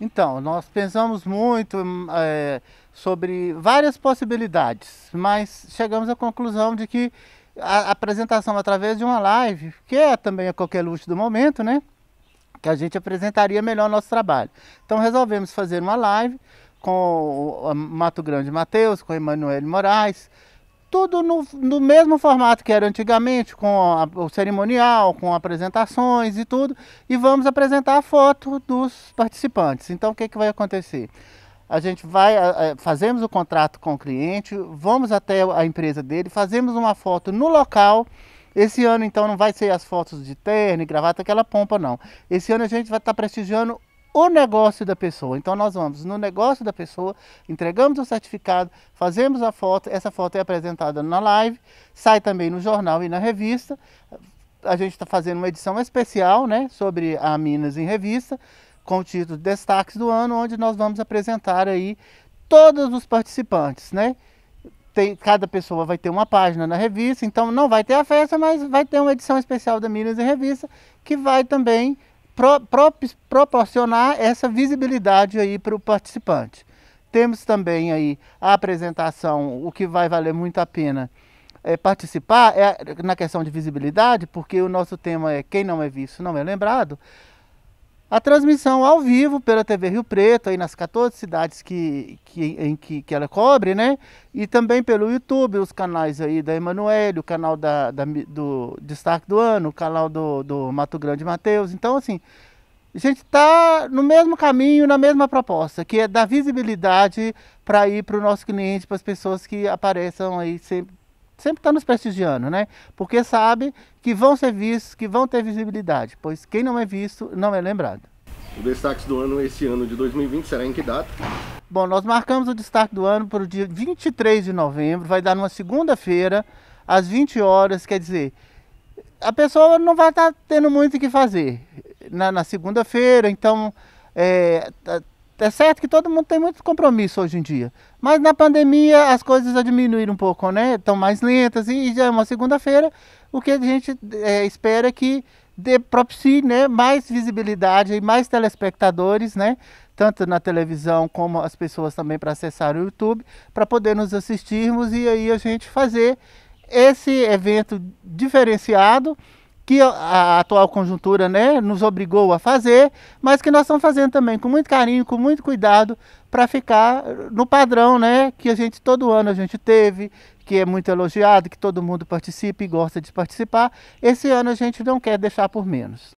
Então, nós pensamos muito é, sobre várias possibilidades, mas chegamos à conclusão de que a apresentação através de uma live, que é também a qualquer luxo do momento, né? Que a gente apresentaria melhor nosso trabalho. Então resolvemos fazer uma live com o Mato Grande Mateus, com Emanuele Moraes, tudo no, no mesmo formato que era antigamente, com a, o cerimonial, com apresentações e tudo, e vamos apresentar a foto dos participantes. Então o que, que vai acontecer? a gente vai, fazemos o contrato com o cliente, vamos até a empresa dele, fazemos uma foto no local. Esse ano, então, não vai ser as fotos de terno e gravata, aquela pompa, não. Esse ano a gente vai estar prestigiando o negócio da pessoa. Então nós vamos no negócio da pessoa, entregamos o certificado, fazemos a foto, essa foto é apresentada na live, sai também no jornal e na revista. A gente está fazendo uma edição especial né, sobre a Minas em Revista, com o título Destaques do Ano, onde nós vamos apresentar aí todos os participantes, né? Tem, cada pessoa vai ter uma página na revista, então não vai ter a festa, mas vai ter uma edição especial da Minas em Revista, que vai também pro, pro, proporcionar essa visibilidade aí para o participante. Temos também aí a apresentação, o que vai valer muito a pena é, participar é, na questão de visibilidade, porque o nosso tema é quem não é visto não é lembrado a transmissão ao vivo pela TV Rio Preto, aí nas 14 cidades que, que, em que, que ela cobre, né? E também pelo YouTube, os canais aí da Emanuele, o canal da, da, do Destaque do Ano, o canal do, do Mato Grande Mateus. Então, assim, a gente está no mesmo caminho, na mesma proposta, que é dar visibilidade para ir para o nosso cliente, para as pessoas que apareçam aí sempre sempre está nos prestigiando, né? Porque sabe que vão ser vistos, que vão ter visibilidade, pois quem não é visto não é lembrado. O destaque do ano esse ano de 2020 será em que data? Bom, nós marcamos o destaque do ano para o dia 23 de novembro, vai dar numa segunda-feira, às 20 horas, quer dizer, a pessoa não vai estar tá tendo muito o que fazer na, na segunda-feira, então é, é certo que todo mundo tem muito compromisso hoje em dia. Mas na pandemia as coisas diminuíram um pouco, né? Estão mais lentas e já é uma segunda-feira. O que a gente é, espera é que dê propicie né, mais visibilidade e mais telespectadores, né? Tanto na televisão como as pessoas também para acessar o YouTube, para poder nos assistirmos e aí a gente fazer esse evento diferenciado que a atual conjuntura né, nos obrigou a fazer, mas que nós estamos fazendo também com muito carinho, com muito cuidado, para ficar no padrão né, que a gente todo ano a gente teve, que é muito elogiado, que todo mundo participa e gosta de participar. Esse ano a gente não quer deixar por menos.